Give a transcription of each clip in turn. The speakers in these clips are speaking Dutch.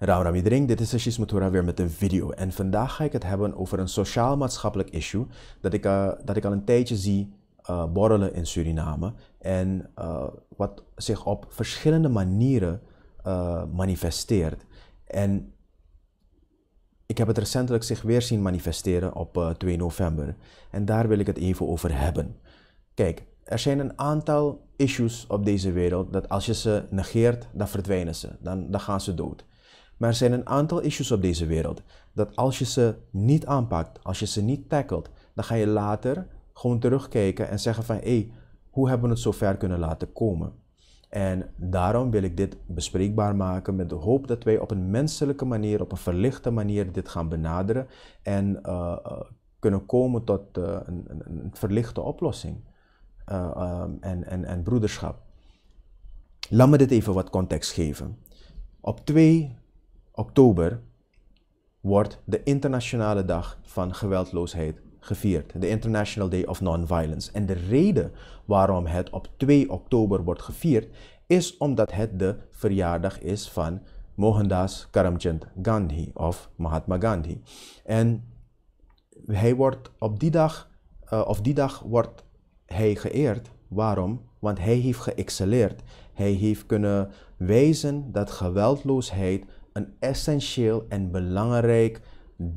Ram iedereen, dit is Ashish weer met een video. En vandaag ga ik het hebben over een sociaal-maatschappelijk issue dat ik, eh, dat ik al een tijdje zie eh, borrelen in Suriname. En eh, wat zich op verschillende manieren manifesteert. En ik heb het recentelijk zich weer zien manifesteren op 2 november. En daar wil ik het even over hebben. Kijk, er zijn een aantal issues op deze wereld dat als je ze negeert, dan verdwijnen ze. Dan, dan gaan ze dood. Maar er zijn een aantal issues op deze wereld. Dat als je ze niet aanpakt, als je ze niet tackelt, dan ga je later gewoon terugkijken en zeggen van hé, hey, hoe hebben we het zo ver kunnen laten komen? En daarom wil ik dit bespreekbaar maken met de hoop dat wij op een menselijke manier, op een verlichte manier dit gaan benaderen en eh, eh, kunnen komen tot eh, een, een, verlichte oplossing ehm, en, en, en broederschap. Laat me dit even wat context geven. Op 2 oktober wordt de Internationale Dag van Geweldloosheid gevierd, de International Day of Nonviolence. En de reden waarom het op 2 oktober wordt gevierd, is omdat het de verjaardag is van Mohandas Karamchand Gandhi of Mahatma Gandhi. En hij wordt op die dag, eh, of die dag wordt hij geëerd. Waarom? Want hij heeft geëxcelleerd. Hij heeft kunnen wijzen dat geweldloosheid een essentieel en belangrijk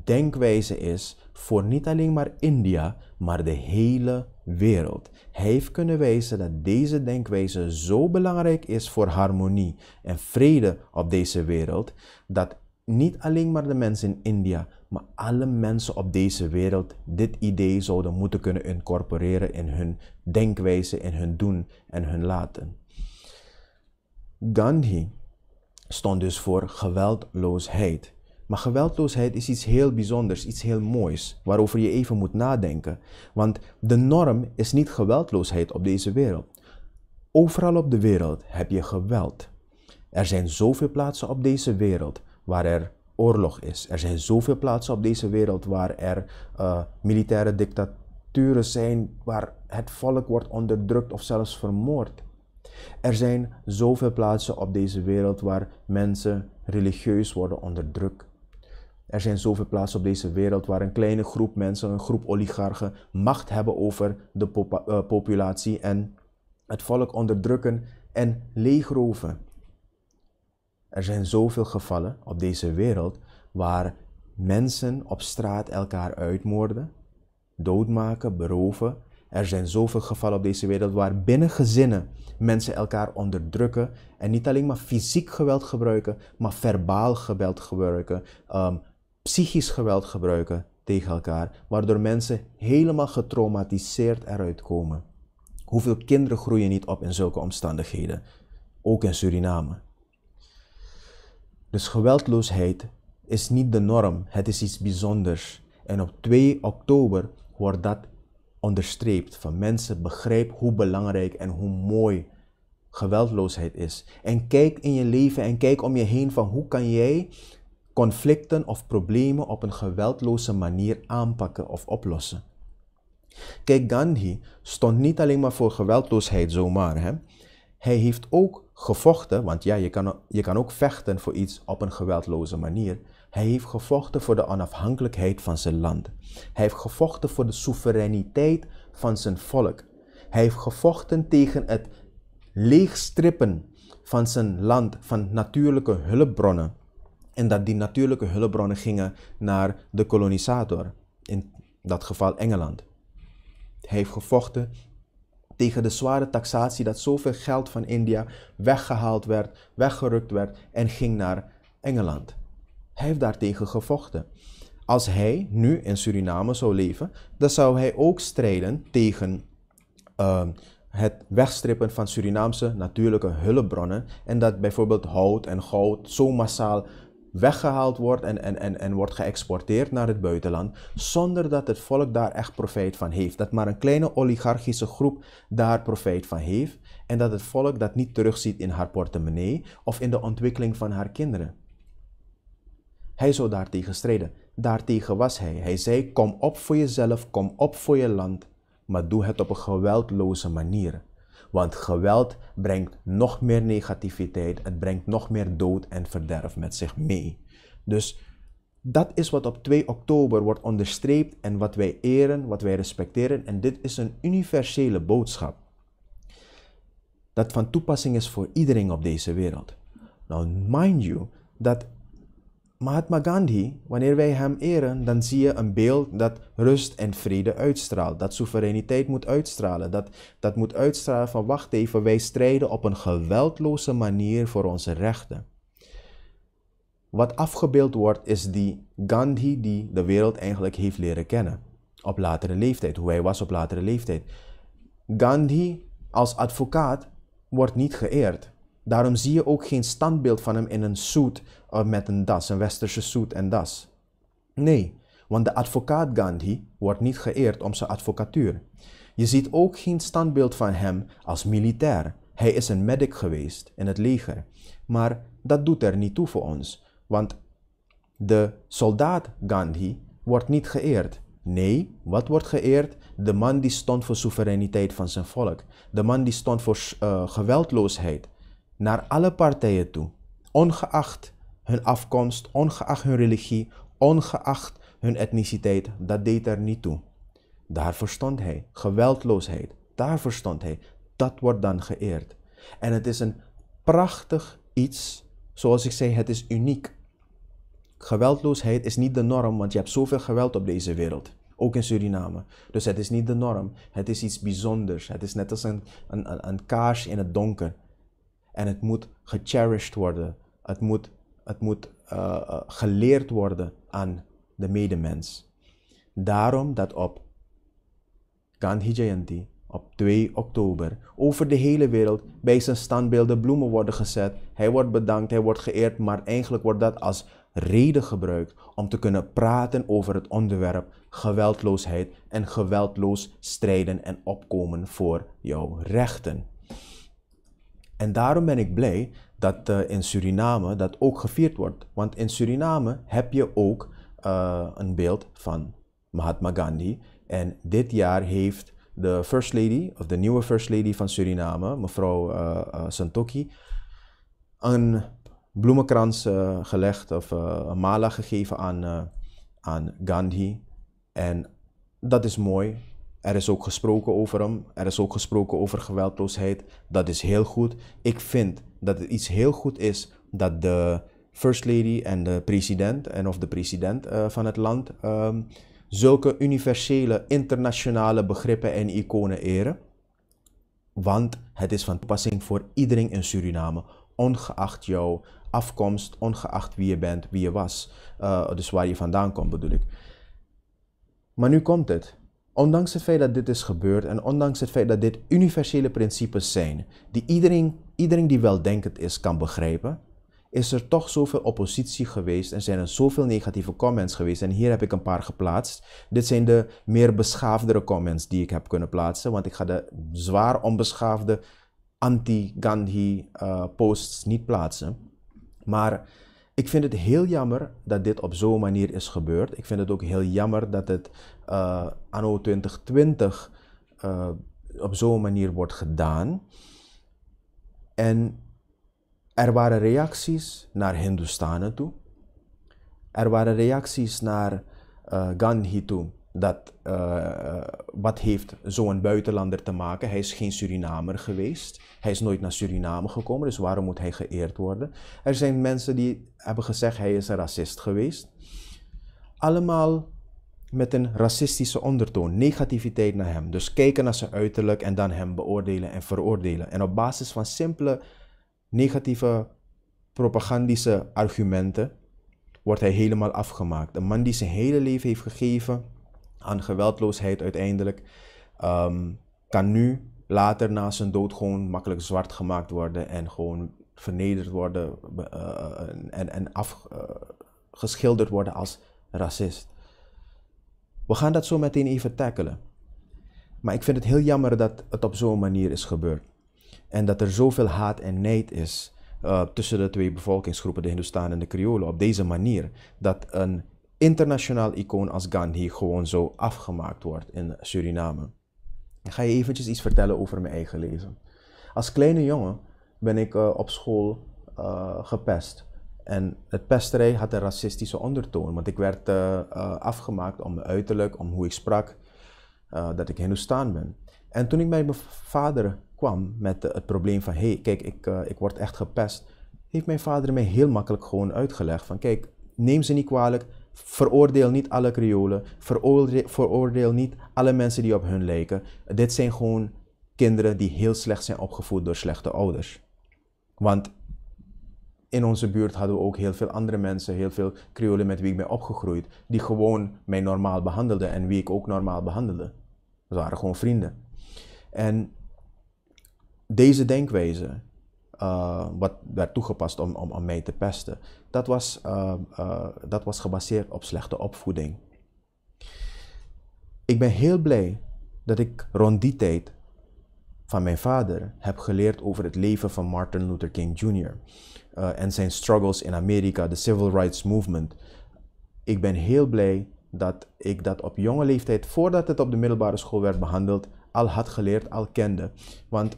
denkwijze is voor niet alleen maar India, maar de hele wereld. Hij heeft kunnen wijzen dat deze denkwijze zo belangrijk is voor harmonie en vrede op deze wereld, dat niet alleen maar de mensen in India, maar alle mensen op deze wereld dit idee zouden moeten kunnen incorporeren in hun denkwijze, in hun doen en hun laten. Gandhi stond dus voor geweldloosheid. Maar geweldloosheid is iets heel bijzonders, iets heel moois, waarover je even moet nadenken. Want de norm is niet geweldloosheid op deze wereld. Overal op de wereld heb je geweld. Er zijn zoveel plaatsen op deze wereld waar er oorlog is. Er zijn zoveel plaatsen op deze wereld waar er eh, militaire dictaturen zijn, waar het volk wordt onderdrukt of zelfs vermoord. Er zijn zoveel plaatsen op deze wereld waar mensen religieus worden onderdrukt. Er zijn zoveel plaatsen op deze wereld waar een kleine groep mensen, een groep oligarchen, macht hebben over de eh, populatie en het volk onderdrukken en leegroven. Er zijn zoveel gevallen op deze wereld waar mensen op straat elkaar uitmoorden, doodmaken, beroven, er zijn zoveel gevallen op deze wereld waar binnen gezinnen mensen elkaar onderdrukken en niet alleen maar fysiek geweld gebruiken, maar verbaal geweld gebruiken, ehm, psychisch geweld gebruiken tegen elkaar, waardoor mensen helemaal getraumatiseerd eruit komen. Hoeveel kinderen groeien niet op in zulke omstandigheden, ook in Suriname. Dus geweldloosheid is niet de norm, het is iets bijzonders. En op 2 oktober wordt dat onderstreept van mensen begrijp hoe belangrijk en hoe mooi geweldloosheid is. En kijk in je leven en kijk om je heen van hoe kan jij conflicten of problemen op een geweldloze manier aanpakken of oplossen. Kijk, Gandhi stond niet alleen maar voor geweldloosheid zomaar. Hè? Hij heeft ook gevochten, want ja, je kan, je kan ook vechten voor iets op een geweldloze manier. Hij heeft gevochten voor de onafhankelijkheid van zijn land. Hij heeft gevochten voor de soevereiniteit van zijn volk. Hij heeft gevochten tegen het leegstrippen van zijn land van natuurlijke hulpbronnen. En dat die natuurlijke hulpbronnen gingen naar de kolonisator, in dat geval Engeland. Hij heeft gevochten tegen de zware taxatie dat zoveel geld van India weggehaald werd, weggerukt werd en ging naar Engeland. Hij heeft daartegen gevochten. Als hij nu in Suriname zou leven, dan zou hij ook strijden tegen ehm, het wegstrippen van Surinaamse natuurlijke hulpbronnen. En dat bijvoorbeeld hout en goud zo massaal weggehaald wordt en, en, en, en wordt geëxporteerd naar het buitenland, zonder dat het volk daar echt profijt van heeft. Dat maar een kleine oligarchische groep daar profijt van heeft en dat het volk dat niet terugziet in haar portemonnee of in de ontwikkeling van haar kinderen. Hij zou daartegen strijden. Daartegen was hij. Hij zei: Kom op voor jezelf, kom op voor je land, maar doe het op een geweldloze manier. Want geweld brengt nog meer negativiteit, het brengt nog meer dood en verderf met zich mee. Dus dat is wat op 2 oktober wordt onderstreept en wat wij eren, wat wij respecteren. En dit is een universele boodschap dat van toepassing is voor iedereen op deze wereld. Nou, mind you, dat Mahatma Gandhi, wanneer wij hem eren, dan zie je een beeld dat rust en vrede uitstraalt. Dat soevereiniteit moet uitstralen. Dat, dat moet uitstralen van wacht even, wij strijden op een geweldloze manier voor onze rechten. Wat afgebeeld wordt is die Gandhi die de wereld eigenlijk heeft leren kennen. Op latere leeftijd, hoe hij was op latere leeftijd. Gandhi als advocaat wordt niet geëerd. Daarom zie je ook geen standbeeld van hem in een suit eh, met een das, een westerse suit en das. Nee, want de advocaat Gandhi wordt niet geëerd om zijn advocatuur. Je ziet ook geen standbeeld van hem als militair. Hij is een medic geweest in het leger. Maar dat doet er niet toe voor ons, want de soldaat Gandhi wordt niet geëerd. Nee, wat wordt geëerd? De man die stond voor soevereiniteit van zijn volk. De man die stond voor eh, geweldloosheid naar alle partijen toe, ongeacht hun afkomst, ongeacht hun religie, ongeacht hun etniciteit, dat deed er niet toe. Daar verstond hij geweldloosheid, daar verstond hij, dat wordt dan geëerd. En het is een prachtig iets, zoals ik zei, het is uniek. Geweldloosheid is niet de norm, want je hebt zoveel geweld op deze wereld ook in Suriname. Dus het is niet de norm. Het is iets bijzonders. Het is net als een, een, een kaars in het donker. En het moet gecherished worden. Het moet, het moet eh, eh, geleerd worden aan de medemens. Daarom dat op Gandhi Jayanti op 2 oktober over de hele wereld bij zijn standbeelden bloemen worden gezet. Hij wordt bedankt, hij wordt geëerd, maar eigenlijk wordt dat als reden gebruikt om te kunnen praten over het onderwerp geweldloosheid en geweldloos strijden en opkomen voor jouw rechten. En daarom ben ik blij dat eh, in Suriname dat ook gevierd wordt. Want in Suriname heb je ook eh, een beeld van Mahatma Gandhi. En dit jaar heeft de First Lady, of de nieuwe First Lady van Suriname, mevrouw uh, eh, Santoki, een bloemenkrans gelegd of een mala gegeven aan, aan Gandhi. En dat is mooi. Er is ook gesproken over hem. Er is ook gesproken over geweldloosheid. Dat is heel goed. Ik vind dat het iets heel goed is dat de First Lady en de president en of de president eh, van het land ehm, zulke universele internationale begrippen en iconen eren. Want het is van toepassing voor iedereen in Suriname, ongeacht jouw afkomst, ongeacht wie je bent, wie je was. Eh, dus waar je vandaan komt bedoel ik. Maar nu komt het. Ondanks het feit dat dit is gebeurd en ondanks het feit dat dit universele principes zijn die iedereen, iedereen die weldenkend is kan begrijpen, is er toch zoveel oppositie geweest en zijn er zoveel negatieve comments geweest. En hier heb ik een paar geplaatst. Dit zijn de meer beschaafdere comments die ik heb kunnen plaatsen, want ik ga de zwaar onbeschaafde anti-Gandhi eh, posts niet plaatsen. Maar ik vind het heel jammer dat dit op zo'n manier is gebeurd. Ik vind het ook heel jammer dat het uh, anno 2020 eh, op zo'n manier wordt gedaan. En er waren reacties naar Hindustanen toe. Er waren reacties naar uh, Gandhi toe. Dat, wat heeft zo'n buitenlander te maken? Hij is geen Surinamer geweest. Hij is nooit naar Suriname gekomen, dus waarom moet hij geëerd worden? Er zijn mensen die hebben gezegd hij is een racist geweest. Allemaal met een racistische ondertoon, negativiteit naar hem. Dus kijken naar zijn uiterlijk en dan hem beoordelen en veroordelen. En op basis van simpele negatieve propagandische argumenten wordt hij helemaal afgemaakt. Een man die zijn hele leven heeft gegeven aan geweldloosheid uiteindelijk, ehm, kan nu later na zijn dood gewoon makkelijk zwart gemaakt worden en gewoon vernederd worden eh, eh, en, en afgeschilderd eh, worden als racist. We gaan dat zo meteen even tackelen. Maar ik vind het heel jammer dat het op zo'n manier is gebeurd. En dat er zoveel haat en neid is eh, tussen de twee bevolkingsgroepen, de Hindustanen en de Creolen, op deze manier. Dat een internationaal icoon als Gandhi gewoon zo afgemaakt wordt in Suriname. Ik ga je eventjes iets vertellen over mijn eigen leven. Als kleine jongen ben ik eh, op school eh, gepest. En het pesterij had een racistische ondertoon, want ik werd uh, afgemaakt om mijn uiterlijk, om hoe ik sprak, eh, dat ik Hindoestaan ben. En toen ik bij mijn vader kwam met het probleem van, hé, hey, kijk, ik, ik word echt gepest, heeft mijn vader mij heel makkelijk gewoon uitgelegd van, kijk, neem ze niet kwalijk, veroordeel niet alle Creolen, veroordeel, veroordeel niet alle mensen die op hun lijken. Dit zijn gewoon kinderen die heel slecht zijn opgevoed door slechte ouders. Want in onze buurt hadden we ook heel veel andere mensen, heel veel Creolen met wie ik ben opgegroeid, die gewoon mij normaal behandelden en wie ik ook normaal behandelde. Ze waren gewoon vrienden. En deze denkwijze, eh, wat werd toegepast om, om, om mij te pesten, dat was, eh, eh, dat was gebaseerd op slechte opvoeding. Ik ben heel blij dat ik rond die tijd van mijn vader heb geleerd over het leven van Martin Luther King Jr. Eh, en zijn struggles in Amerika, de civil rights movement. Ik ben heel blij dat ik dat op jonge leeftijd, voordat het op de middelbare school werd behandeld, al had geleerd, al kende. Want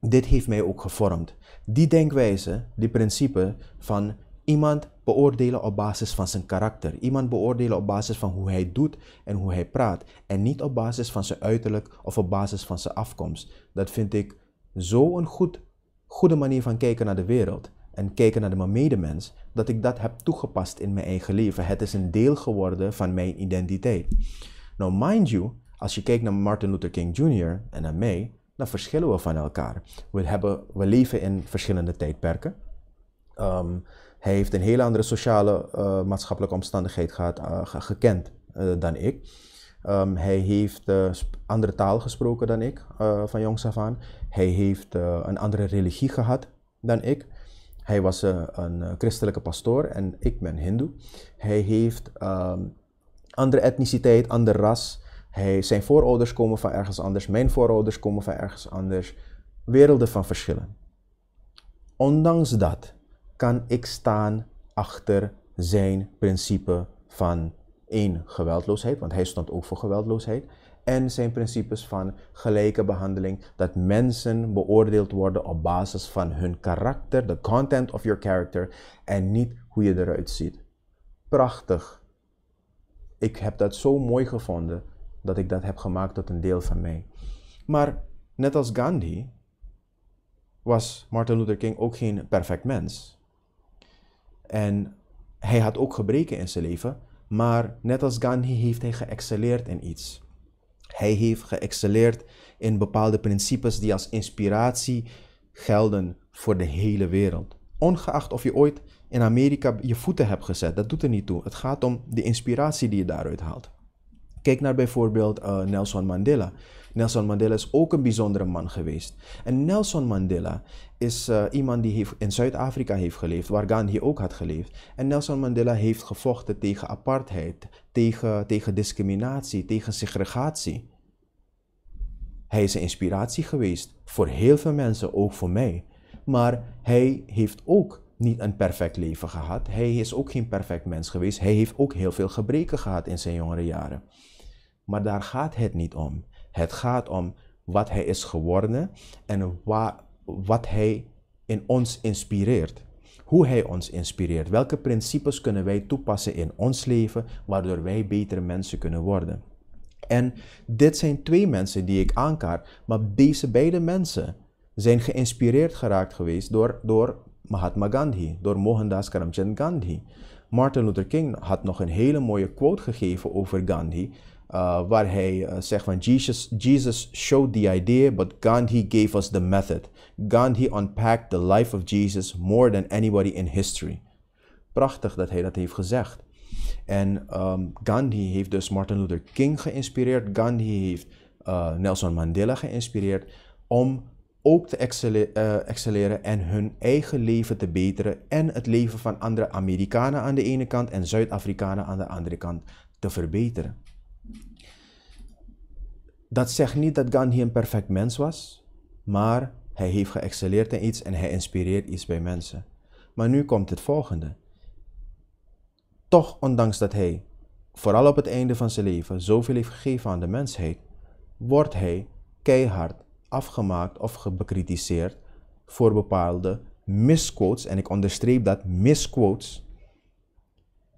dit heeft mij ook gevormd. Die denkwijze, die principe van iemand beoordelen op basis van zijn karakter. Iemand beoordelen op basis van hoe hij doet en hoe hij praat. En niet op basis van zijn uiterlijk of op basis van zijn afkomst. Dat vind ik zo'n goed, goede manier van kijken naar de wereld en kijken naar mijn medemens, dat ik dat heb toegepast in mijn eigen leven. Het is een deel geworden van mijn identiteit. Nou, mind you, als je kijkt naar Martin Luther King Jr. en naar mij, dan verschillen we van elkaar. We, hebben, we leven in verschillende tijdperken. Ehm, hij heeft een hele andere sociale eh, maatschappelijke omstandigheid gehad, eh, gekend eh, dan ik. Ehm, hij heeft andere taal gesproken dan ik van jongs af aan. Hij heeft een andere religie gehad dan ik. Hij was eh, een eh, christelijke pastoor en ik ben hindoe. Hij heeft ehm, andere etniciteit, ander ras. zijn voorouders komen van ergens anders. Mijn voorouders komen van ergens anders. Werelden van verschillen. Ondanks dat kan ik staan achter zijn principe van één geweldloosheid, want hij stond ook voor geweldloosheid en zijn principes van gelijke behandeling. Dat mensen beoordeeld worden op basis van hun karakter, de content of your character, en niet hoe je eruit ziet. Prachtig. Ik heb dat zo mooi gevonden dat ik dat heb gemaakt tot een deel van mij. Maar net als Gandhi was Martin Luther King ook geen perfect mens. En hij had ook gebreken in zijn leven, maar net als Gandhi heeft hij geëxcelleerd in iets. Hij heeft geëxcelleerd in bepaalde principes die als inspiratie gelden voor de hele wereld. Ongeacht of je ooit in Amerika je voeten hebt gezet, dat doet er niet toe. Het gaat om de inspiratie die je daaruit haalt. Kijk naar bijvoorbeeld eh, Nelson Mandela. Nelson Mandela is ook een bijzondere man geweest. En Nelson Mandela is eh, iemand die heeft in Zuid-Afrika heeft geleefd, waar Gandhi ook had geleefd. En Nelson Mandela heeft gevochten tegen apartheid, tegen, tegen discriminatie, tegen segregatie. Hij is een inspiratie geweest voor heel veel mensen, ook voor mij. Maar hij heeft ook niet een perfect leven gehad. Hij is ook geen perfect mens geweest. Hij heeft ook heel veel gebreken gehad in zijn jongere jaren. Maar daar gaat het niet om. Het gaat om wat hij is geworden en wat hij in ons inspireert. Hoe hij ons inspireert. Welke principes kunnen wij toepassen in ons leven, waardoor wij betere mensen kunnen worden. En dit zijn twee mensen die ik aankaart, maar deze beide mensen zijn geïnspireerd geraakt geweest door, door Mahatma Gandhi, door Mohandas Karamchand Gandhi. Martin Luther King had nog een hele mooie quote gegeven over Gandhi. Uh, waar hij uh, zegt van Jesus, Jesus showed the idea, but Gandhi gave us the method. Gandhi unpacked the life of Jesus more than anybody in history. Prachtig dat hij dat heeft gezegd. En um, Gandhi heeft dus Martin Luther King geïnspireerd. Gandhi heeft uh, Nelson Mandela geïnspireerd om ook te excelleren en hun eigen leven te beteren en het leven van andere Amerikanen aan de ene kant en Zuid-Afrikanen aan de andere kant te verbeteren dat zegt niet dat Gandhi een perfect mens was, maar hij heeft geëxcelleerd in iets en hij inspireert iets bij mensen. Maar nu komt het volgende. Toch, ondanks dat hij, vooral op het einde van zijn leven, zoveel heeft gegeven aan de mensheid, wordt hij keihard afgemaakt of gebekritiseerd voor bepaalde misquotes. En ik onderstreep dat misquotes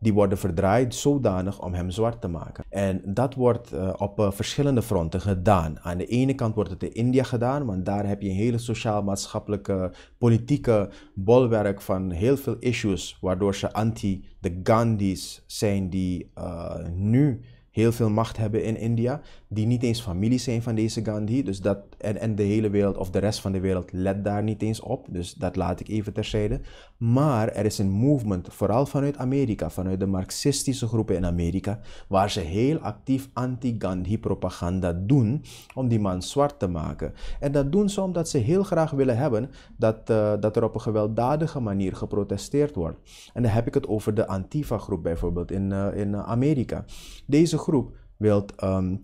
die worden verdraaid zodanig om hem zwart te maken. En dat wordt eh, op eh, verschillende fronten gedaan. Aan de ene kant wordt het in India gedaan, want daar heb je een hele sociaal-maatschappelijke, politieke bolwerk van heel veel issues, waardoor ze anti de Gandhis zijn die eh, nu heel veel macht hebben in India die niet eens familie zijn van deze Gandhi. Dus dat, en, en de hele wereld of de rest van de wereld let daar niet eens op. Dus dat laat ik even terzijde. Maar er is een movement, vooral vanuit Amerika, vanuit de marxistische groepen in Amerika, waar ze heel actief anti-Gandhi-propaganda doen om die man zwart te maken. En dat doen ze omdat ze heel graag willen hebben dat, eh, dat er op een gewelddadige manier geprotesteerd wordt. En dan heb ik het over de Antifa-groep bijvoorbeeld in, eh, in Amerika. Deze groep wil ehm,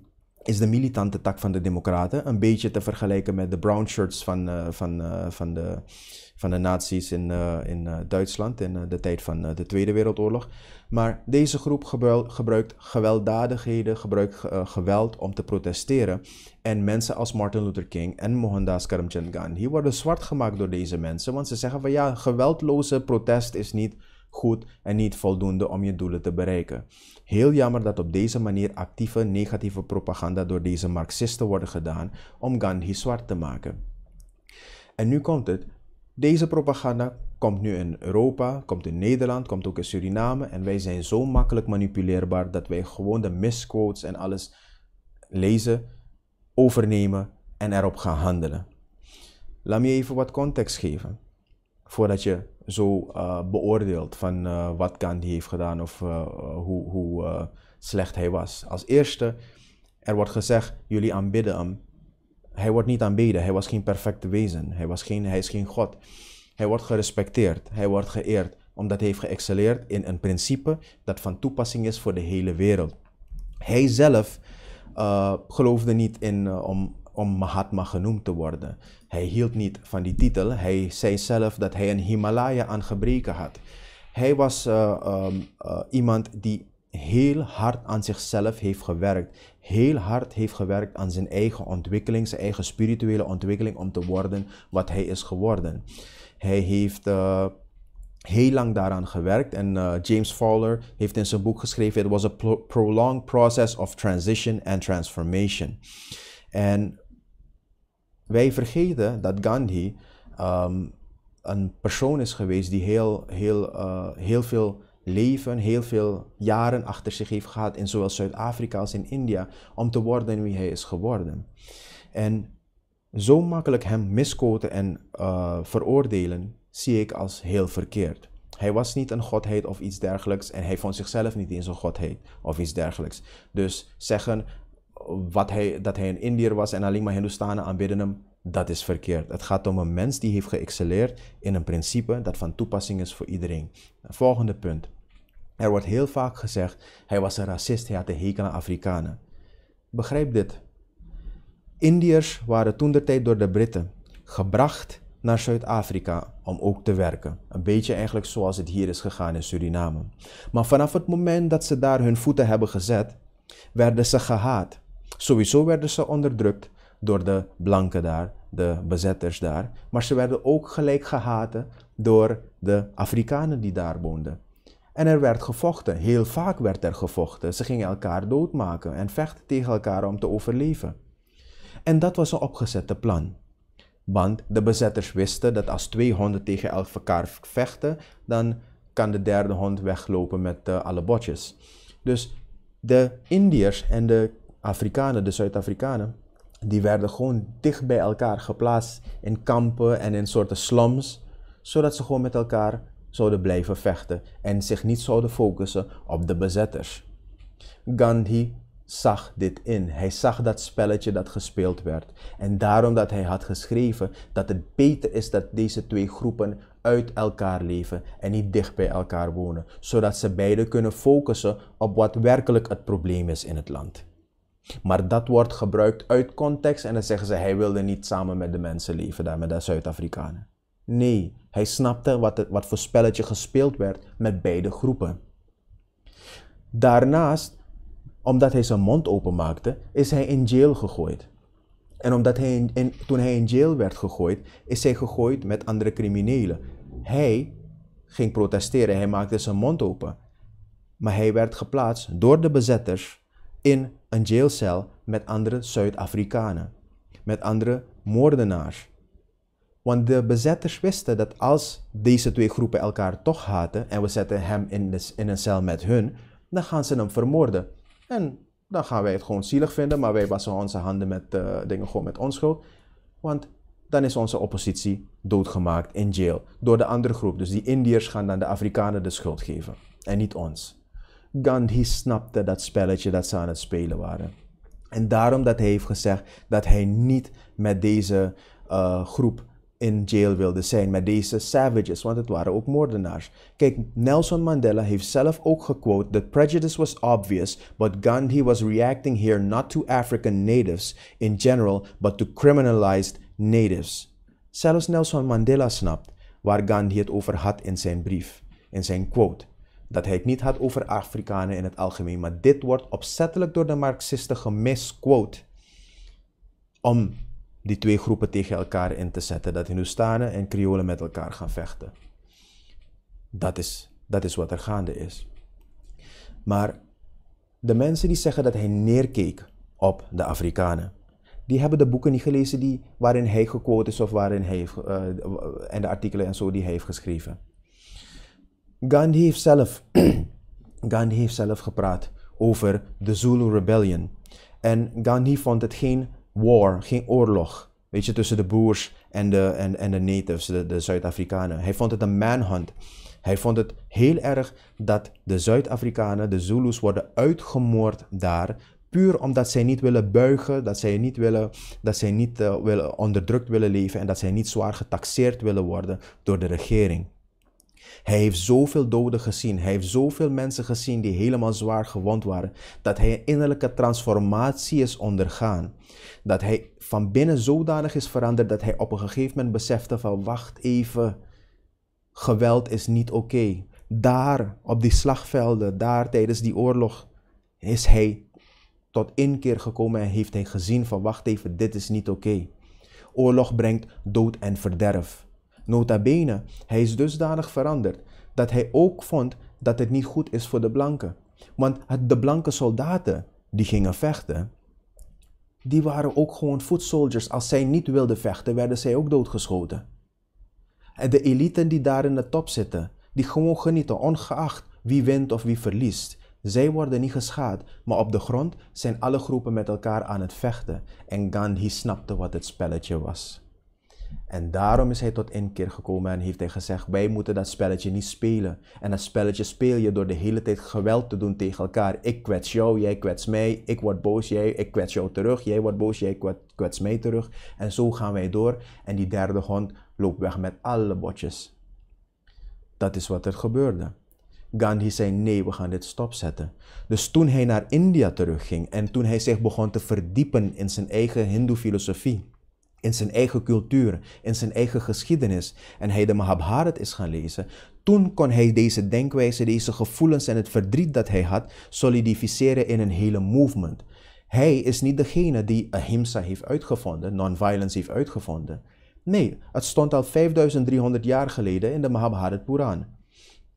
is de militante tak van de Democraten een beetje te vergelijken met de brown shirts van, eh, van, eh, van, de, van de nazi's in, eh, in Duitsland in de tijd van de Tweede Wereldoorlog. Maar deze groep gebruikt gewelddadigheden, gebruikt geweld om te protesteren. En mensen als Martin Luther King en Mohandas Karamchand Gandhi worden zwart gemaakt door deze mensen, want ze zeggen van ja, geweldloze protest is niet goed en niet voldoende om je doelen te bereiken. Heel jammer dat op deze manier actieve negatieve propaganda door deze Marxisten worden gedaan om Gandhi zwart te maken. En nu komt het. Deze propaganda komt nu in Europa, komt in Nederland, komt ook in Suriname. En wij zijn zo makkelijk manipuleerbaar dat wij gewoon de misquotes en alles lezen, overnemen en erop gaan handelen. Laat me even wat context geven voordat je zo eh, beoordeeld van uh, wat Gandhi heeft gedaan of eh, hoe, hoe slecht hij was. Als eerste, er wordt gezegd, jullie aanbidden hem. Hij wordt niet aanbeden, hij was geen perfecte wezen, hij, was geen, hij is geen God. Hij wordt gerespecteerd, hij wordt geëerd, omdat hij heeft geëxcelleerd in een principe dat van toepassing is voor de hele wereld. Hij zelf geloofde niet in om om Mahatma genoemd te worden. Hij hield niet van die titel. Hij zei zelf dat hij een Himalaya aan gebreken had. Hij was eh, ehm, eh, iemand die heel hard aan zichzelf heeft gewerkt. Heel hard heeft gewerkt aan zijn eigen ontwikkeling, zijn eigen spirituele ontwikkeling om te worden wat hij is geworden. Hij heeft eh, heel lang daaraan gewerkt en James Fowler heeft in zijn boek geschreven: It was a prolonged process of transition and transformation. En wij vergeten dat Gandhi ehm, een persoon is geweest die heel, heel, eh, heel veel leven, heel veel jaren achter zich heeft gehad in zowel Zuid-Afrika als in India om te worden wie hij is geworden. En zo makkelijk hem miskoten en eh, veroordelen zie ik als heel verkeerd. Hij was niet een godheid of iets dergelijks en hij vond zichzelf niet eens een godheid of iets dergelijks. Dus zeggen wat hij, dat hij een Indiër was en alleen maar Hindustanen aanbidden hem, dat is verkeerd. Het gaat om een mens die heeft geëxceleerd in een principe dat van toepassing is voor iedereen. Volgende punt. Er wordt heel vaak gezegd, hij was een racist, hij had een hekel aan Afrikanen. Begrijp dit. Indiërs waren toen de tijd door de Britten gebracht naar Zuid-Afrika om ook te werken. Een beetje eigenlijk zoals het hier is gegaan in Suriname. Maar vanaf het moment dat ze daar hun voeten hebben gezet, werden ze gehaat. Sowieso werden ze onderdrukt door de blanken daar, de bezetters daar, maar ze werden ook gelijk gehaten door de Afrikanen die daar woonden. En er werd gevochten, heel vaak werd er gevochten. Ze gingen elkaar doodmaken en vechten tegen elkaar om te overleven. En dat was een opgezette plan. Want de bezetters wisten dat als twee honden tegen elkaar vechten, dan kan de derde hond weglopen met eh, alle botjes. Dus de Indiërs en de Afrikanen, de Zuid-Afrikanen, die werden gewoon dicht bij elkaar geplaatst in kampen en in soorten slums, zodat ze gewoon met elkaar zouden blijven vechten en zich niet zouden focussen op de bezetters. Gandhi zag dit in. Hij zag dat spelletje dat gespeeld werd. En daarom dat hij had geschreven dat het beter is dat deze twee groepen uit elkaar leven en niet dicht bij elkaar wonen, zodat ze beiden kunnen focussen op wat werkelijk het probleem is in het land. Maar dat wordt gebruikt uit context en dan zeggen ze hij wilde niet samen met de mensen leven daar, met de Zuid-Afrikanen. Nee, hij snapte wat, het, wat voor spelletje gespeeld werd met beide groepen. Daarnaast, omdat hij zijn mond openmaakte, is hij in jail gegooid. En omdat hij toen hij in jail werd gegooid, is hij gegooid met andere criminelen. Hij ging protesteren, hij maakte zijn mond open. Maar hij werd geplaatst door de bezetters in een jailcel met andere Zuid-Afrikanen, met andere moordenaars. Want de bezetters wisten dat als deze twee groepen elkaar toch haten en we zetten hem in, in een cel met hun, dan gaan ze hem vermoorden. En dan gaan wij het gewoon zielig vinden, maar wij wassen onze handen met eh, dingen gewoon met onschuld. Want dan is onze oppositie doodgemaakt in jail door de andere groep. Dus die Indiërs gaan dan de Afrikanen de schuld geven en niet ons. Gandhi snapte dat spelletje dat ze aan het spelen waren. En daarom dat hij heeft gezegd dat hij niet met deze eh, groep in jail wilde zijn, met deze savages, want het waren ook moordenaars. Kijk, Nelson Mandela heeft zelf ook gequote: The prejudice was obvious, but Gandhi was reacting here not to African natives in general, but to criminalized natives. Zelfs Nelson Mandela snapt waar Gandhi het over had in zijn brief, in zijn quote dat hij het niet had over Afrikanen in het algemeen, maar dit wordt opzettelijk door de Marxisten gemisquote om die twee groepen tegen elkaar in te zetten, dat Hindustanen en Kriolen met elkaar gaan vechten. Dat is, dat is wat er gaande is. Maar de mensen die zeggen dat hij neerkeek op de Afrikanen, die hebben de boeken niet gelezen die, waarin hij gequote is of waarin hij eh, eh, en de artikelen en zo die hij heeft geschreven. Gandhi heeft zelf, Gandhi heeft zelf gepraat over de Zulu Rebellion. En Gandhi vond het geen war, geen oorlog. Weet je, tussen de boers en de, en, en de natives, de, Zuid-Afrikanen. Hij vond het een manhunt. Hij vond het heel erg dat de Zuid-Afrikanen, de Zulus, worden uitgemoord daar. Puur omdat zij niet willen buigen, dat zij niet, willen, dat zij niet eh, willen onderdrukt willen leven en dat zij niet zwaar getaxeerd willen worden door de regering. Hij heeft zoveel doden gezien. Hij heeft zoveel mensen gezien die helemaal zwaar gewond waren. Dat hij een innerlijke transformatie is ondergaan. Dat hij van binnen zodanig is veranderd dat hij op een gegeven moment besefte van wacht even, geweld is niet oké. Daar op die slagvelden, daar tijdens die oorlog is hij tot inkeer gekomen en heeft hij gezien van wacht even, dit is niet oké. Oorlog brengt dood en verderf. Nota bene, hij is dusdanig veranderd dat hij ook vond dat het niet goed is voor de blanken. Want de blanke soldaten die gingen vechten, die waren ook gewoon foot soldiers. Als zij niet wilden vechten, werden zij ook doodgeschoten. En de eliten die daar in de top zitten, die gewoon genieten, ongeacht wie wint of wie verliest. Zij worden niet geschaad, maar op de grond zijn alle groepen met elkaar aan het vechten. En Gandhi snapte wat het spelletje was. En daarom is hij tot inkeer gekomen en heeft hij gezegd: Wij moeten dat spelletje niet spelen. En dat spelletje speel je door de hele tijd geweld te doen tegen elkaar. Ik kwets jou, jij kwets mij. Ik word boos, jij, ik kwets jou terug. Jij wordt boos, jij kwets mij terug. En zo gaan wij door. En die derde hond loopt weg met alle botjes. Dat is wat er gebeurde. Gandhi zei: Nee, we gaan dit stopzetten. Dus toen hij naar India terugging en toen hij zich begon te verdiepen in zijn eigen Hindoe-filosofie in zijn eigen cultuur, in zijn eigen geschiedenis, en hij de Mahabharat is gaan lezen, toen kon hij deze denkwijze, deze gevoelens en het verdriet dat hij had, solidificeren in een hele movement. Hij is niet degene die Ahimsa heeft uitgevonden, non-violence heeft uitgevonden. Nee, het stond al 5300 jaar geleden in de Mahabharat Puran.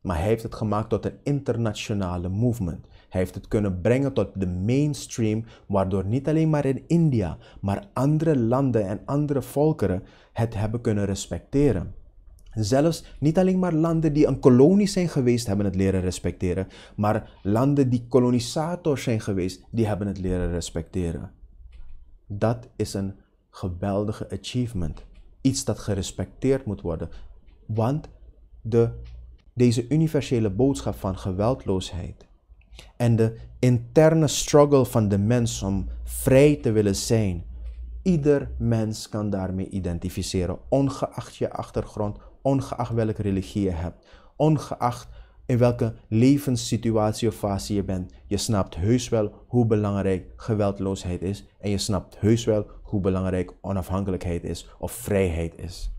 Maar hij heeft het gemaakt tot een internationale movement. Hij heeft het kunnen brengen tot de mainstream, waardoor niet alleen maar in India, maar andere landen en andere volkeren het hebben kunnen respecteren. Zelfs niet alleen maar landen die een kolonie zijn geweest hebben het leren respecteren, maar landen die kolonisators zijn geweest, die hebben het leren respecteren. Dat is een geweldige achievement. Iets dat gerespecteerd moet worden. Want de, deze universele boodschap van geweldloosheid en de interne struggle van de mens om vrij te willen zijn. Ieder mens kan daarmee identificeren, ongeacht je achtergrond, ongeacht welke religie je hebt, ongeacht in welke levenssituatie of fase je bent. Je snapt heus wel hoe belangrijk geweldloosheid is en je snapt heus wel hoe belangrijk onafhankelijkheid is of vrijheid is.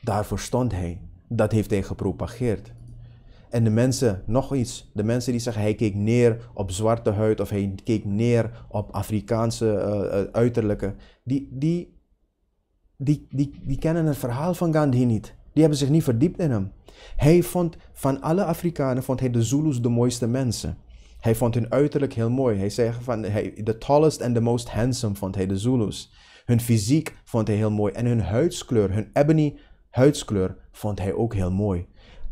Daarvoor stond hij, dat heeft hij gepropageerd. En de mensen, nog iets, de mensen die zeggen hij keek neer op zwarte huid of hij keek neer op Afrikaanse eh, eh, uiterlijke, die, die, die, die, die kennen het verhaal van Gandhi niet. Die hebben zich niet verdiept in hem. Hij vond van alle Afrikanen vond hij de Zulus de mooiste mensen. Hij vond hun uiterlijk heel mooi. Hij zei van hij, the tallest and the most handsome vond hij de Zulus. Hun fysiek vond hij heel mooi en hun huidskleur, hun ebony huidskleur vond hij ook heel mooi.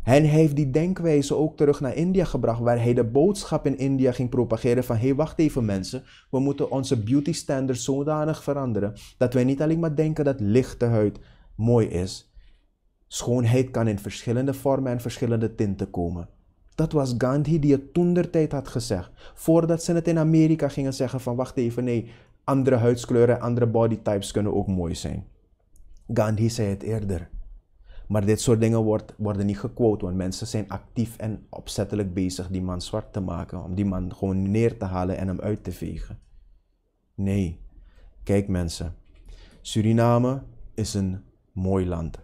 Hij heeft die denkwijze ook terug naar India gebracht, waar hij de boodschap in India ging propageren van hé, wacht even mensen, we moeten onze beauty standards zodanig veranderen dat wij niet alleen maar denken dat lichte huid mooi is. Schoonheid kan in verschillende vormen en verschillende tinten komen. Dat was Gandhi die het toendertijd had gezegd, voordat ze het in Amerika gingen zeggen van wacht even, nee, andere huidskleuren, andere bodytypes kunnen ook mooi zijn. Gandhi zei het eerder. Maar dit soort dingen wordt, worden niet gequote, want mensen zijn actief en opzettelijk bezig die man zwart te maken, om die man gewoon neer te halen en hem uit te vegen. Nee, kijk mensen, Suriname is een mooi land.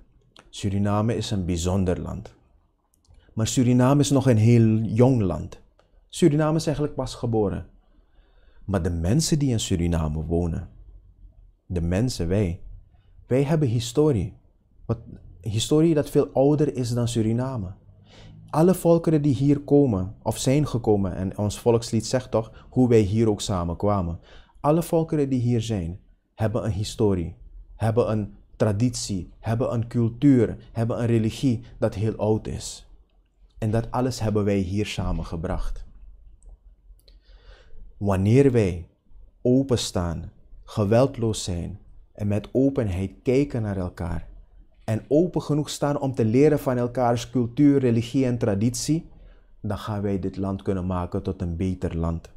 Suriname is een bijzonder land. Maar Suriname is nog een heel jong land. Suriname is eigenlijk pas geboren. Maar de mensen die in Suriname wonen, de mensen, wij, wij hebben historie. Wat, een historie dat veel ouder is dan Suriname. Alle volkeren die hier komen of zijn gekomen, en ons volkslied zegt toch hoe wij hier ook samen kwamen. Alle volkeren die hier zijn, hebben een historie, hebben een traditie, hebben een cultuur, hebben een religie dat heel oud is. En dat alles hebben wij hier samengebracht. Wanneer wij openstaan, geweldloos zijn en met openheid kijken naar elkaar, en open genoeg staan om te leren van elkaars cultuur, religie en traditie, dan gaan wij dit land kunnen maken tot een beter land.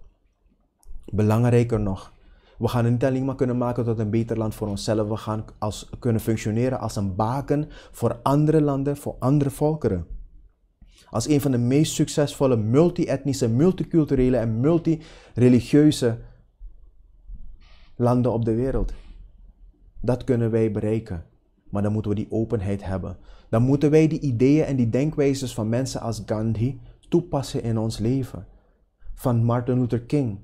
Belangrijker nog, we gaan het niet alleen maar kunnen maken tot een beter land voor onszelf, we gaan als, kunnen functioneren als een baken voor andere landen, voor andere volkeren. Als een van de meest succesvolle multi-etnische, multiculturele en multireligieuze landen op de wereld. Dat kunnen wij bereiken maar dan moeten we die openheid hebben. Dan moeten wij die ideeën en die denkwijzes van mensen als Gandhi toepassen in ons leven. Van Martin Luther King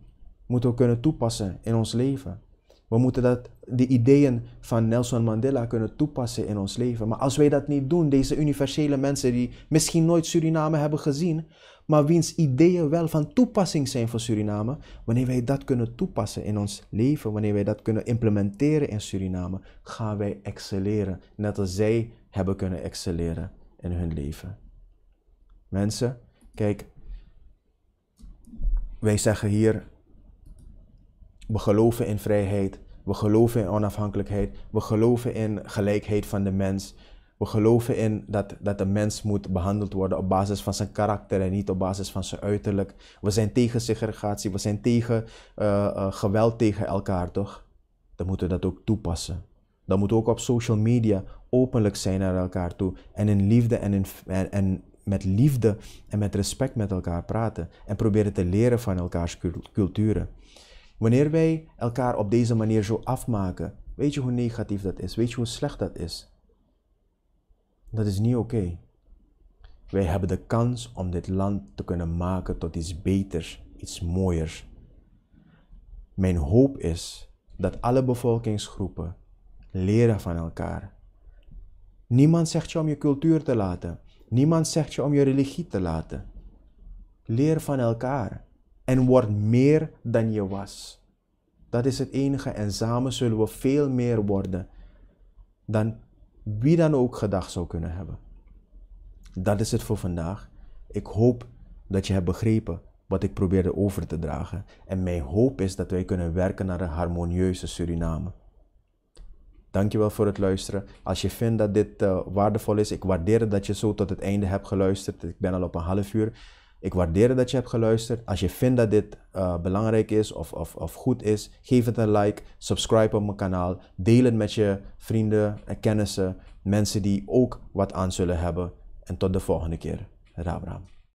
moeten we kunnen toepassen in ons leven. We moeten dat, de ideeën van Nelson Mandela kunnen toepassen in ons leven. Maar als wij dat niet doen, deze universele mensen die misschien nooit Suriname hebben gezien, maar wiens ideeën wel van toepassing zijn voor Suriname, wanneer wij dat kunnen toepassen in ons leven, wanneer wij dat kunnen implementeren in Suriname, gaan wij excelleren, net als zij hebben kunnen excelleren in hun leven. Mensen, kijk, wij zeggen hier we geloven in vrijheid. We geloven in onafhankelijkheid. We geloven in gelijkheid van de mens. We geloven in dat, dat de mens moet behandeld worden op basis van zijn karakter en niet op basis van zijn uiterlijk. We zijn tegen segregatie, we zijn tegen eh, eh, geweld tegen elkaar, toch? Dan moeten we dat ook toepassen. Dan moeten we ook op social media openlijk zijn naar elkaar toe. En in liefde en, in, en met liefde en met respect met elkaar praten. En proberen te leren van elkaars culturen. Wanneer wij elkaar op deze manier zo afmaken, weet je hoe negatief dat is? Weet je hoe slecht dat is? Dat is niet oké. Wij hebben de kans om dit land te kunnen maken tot iets beters, iets mooiers. Mijn hoop is dat alle bevolkingsgroepen leren van elkaar. Niemand zegt je om je cultuur te laten. Niemand zegt je om je religie te laten. Leer van elkaar en word meer dan je was. Dat is het enige en samen zullen we veel meer worden dan wie dan ook gedacht zou kunnen hebben. Dat is het voor vandaag. Ik hoop dat je hebt begrepen wat ik probeerde over te dragen. En mijn hoop is dat wij kunnen werken naar een harmonieuze Suriname. Dankjewel voor het luisteren. Als je vindt dat dit eh, waardevol is, ik waardeer dat je zo tot het einde hebt geluisterd. Ik ben al op een half uur. Ik waardeer dat je hebt geluisterd. Als je vindt dat dit eh, belangrijk is of, of, of goed is, geef het een like, subscribe op mijn kanaal, deel het met je vrienden en kennissen, mensen die ook wat aan zullen hebben. En tot de volgende keer. Rabraam.